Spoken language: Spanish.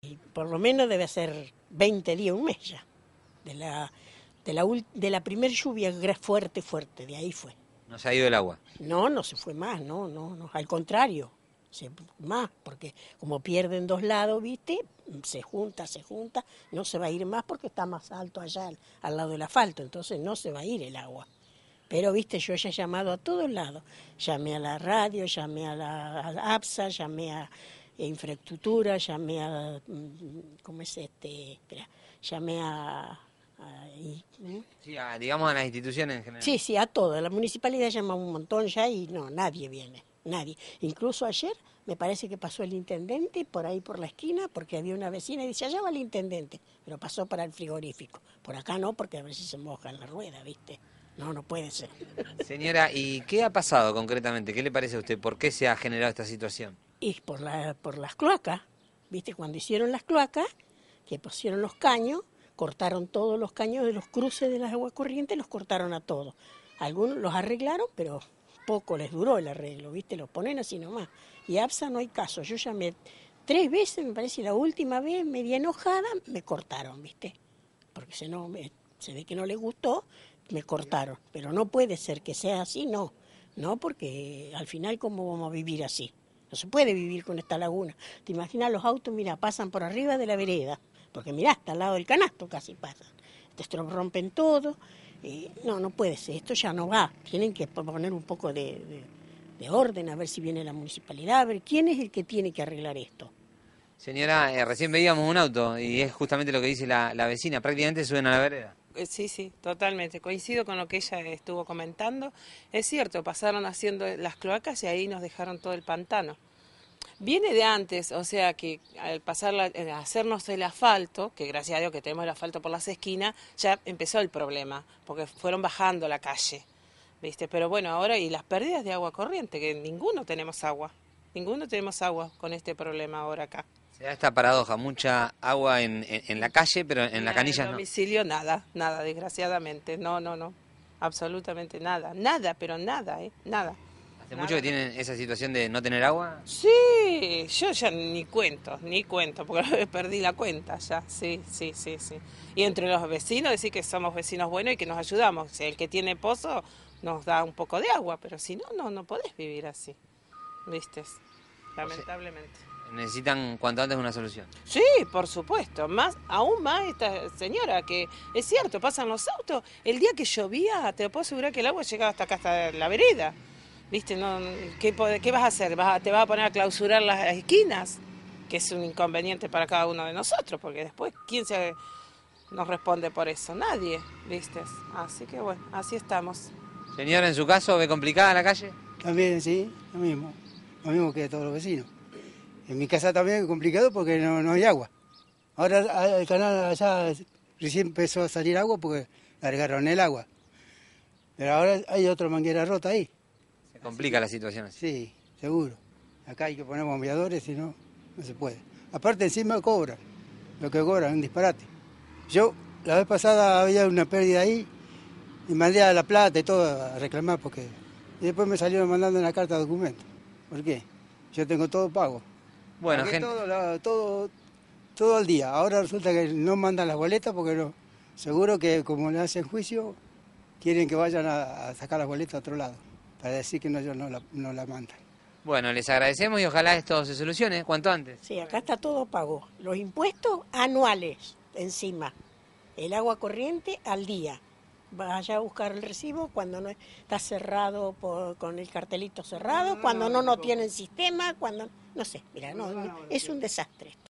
Y por lo menos debe ser 20 días, un mes ya, de la, de la, primer lluvia fuerte, fuerte, de ahí fue. ¿No se ha ido el agua? No, no se fue más, no, no, al contrario, más, porque como pierden dos lados, viste, se junta, se junta, no se va a ir más porque está más alto allá al, lado del asfalto, entonces no se va a ir el agua. Pero, viste, yo ya he llamado a todos lados. Llamé a la radio, llamé a la APSA, llamé a, infraestructura, llamé a, mm, ¿cómo es este? llamé a... ¿eh? Sí, digamos a las instituciones en general. Sí, sí, a todo. La municipalidad llama un montón ya y no, nadie viene, nadie. Incluso ayer me parece que pasó el intendente por ahí por la esquina, porque había una vecina y dice, allá va el intendente, pero pasó para el frigorífico. Por acá no, porque a ver si se moja en la rueda, ¿viste? No, no puede ser. Señora, ¿y qué ha pasado concretamente? ¿Qué le parece a usted? ¿Por qué se ha generado esta situación? y por, la, por las cloacas. ¿Viste? Cuando hicieron las cloacas, que pusieron los caños, cortaron todos los caños de los cruces de las aguas corrientes, los cortaron a todos. Algunos los arreglaron, pero poco les duró el arreglo, ¿viste? Los ponen así nomás. Y absa no hay caso. Yo llamé tres veces, me parece, la última vez, media enojada, me cortaron, ¿viste? Porque se, no, se ve que no les gustó, me cortaron. Pero no puede ser que sea así, no. No, porque al final, ¿cómo vamos a vivir así? No se puede vivir con esta laguna. Te imaginas los autos, mira, pasan por arriba de la vereda, porque mira, hasta al lado del canasto casi pasan. Te rompen todo. no, no puede ser, esto ya no va. Tienen que poner un poco de, orden, a ver si viene la municipalidad, a ver quién es el que tiene que arreglar esto. Señora, eh, recién veíamos un auto y es justamente lo que dice la, la vecina, prácticamente suben a la vereda. Eh, sí, sí, totalmente. Coincido con lo que ella estuvo comentando. Es cierto, pasaron haciendo las cloacas y ahí nos dejaron todo el pantano. Viene de antes, o sea que al pasar la, eh, hacernos el asfalto, que gracias a Dios que tenemos el asfalto por las esquinas, ya empezó el problema, porque fueron bajando la calle, ¿viste? Pero bueno, ahora y las pérdidas de agua corriente, que ninguno tenemos agua, ninguno tenemos agua con este problema ahora acá. Se da esta paradoja, mucha agua en, en, la calle, pero en la canilla no. En domicilio nada, nada, desgraciadamente. No, no, no. Absolutamente nada. Nada, pero nada, ¿eh? Nada. ¿Hace mucho que tienen esa situación de no tener agua? Sí, yo ya ni cuento, ni cuento, porque perdí la cuenta ya. Sí, sí, sí, sí. Y entre los vecinos, decir que somos vecinos buenos y que nos ayudamos. El que tiene pozo nos da un poco de agua, pero si no, no, no podés vivir así. ¿Viste? Lamentablemente. Necesitan cuanto antes una solución. Sí, por supuesto. Más, aún más esta señora, que es cierto, pasan los autos. El día que llovía, te puedo asegurar que el agua llegaba hasta acá, hasta la vereda. ¿Viste? No, ¿qué, ¿qué, vas a hacer? ¿Te vas a poner a clausurar las esquinas? Que es un inconveniente para cada uno de nosotros, porque después, ¿quién nos responde por eso? Nadie, ¿viste? Así que bueno, así estamos. Señora, en su caso, ¿ve complicada la calle? También, sí, lo mismo. Lo mismo que todos los vecinos. En mi casa también es complicado porque no, hay agua. Ahora ah, el canal allá recién empezó a salir agua porque largaron el agua. Pero ahora hay otra manguera rota ahí. Se complica la situación. Sí, seguro. Acá hay que poner bombeadores, si no, no se puede. Aparte encima cobra, lo que cobran, un disparate. Yo la vez pasada había una pérdida ahí y mandé a La Plata y todo a reclamar porque... Y después me salieron mandando una carta de documento. ¿Por qué? Yo tengo todo pago. Bueno, gente... todo, todo, todo al día. Ahora resulta que no mandan las boletas porque Seguro que como le hacen juicio, quieren que vayan a, sacar las boletas a otro lado, para decir que no, ellos no la, mandan. Bueno, les agradecemos y ojalá esto se solucione cuanto antes. Sí, acá está todo pago. Los impuestos anuales encima. El agua corriente al día vaya a buscar el recibo cuando no está cerrado con el cartelito cerrado, cuando no, no, tienen sistema, cuando no sé, mira, no, es un desastre esto.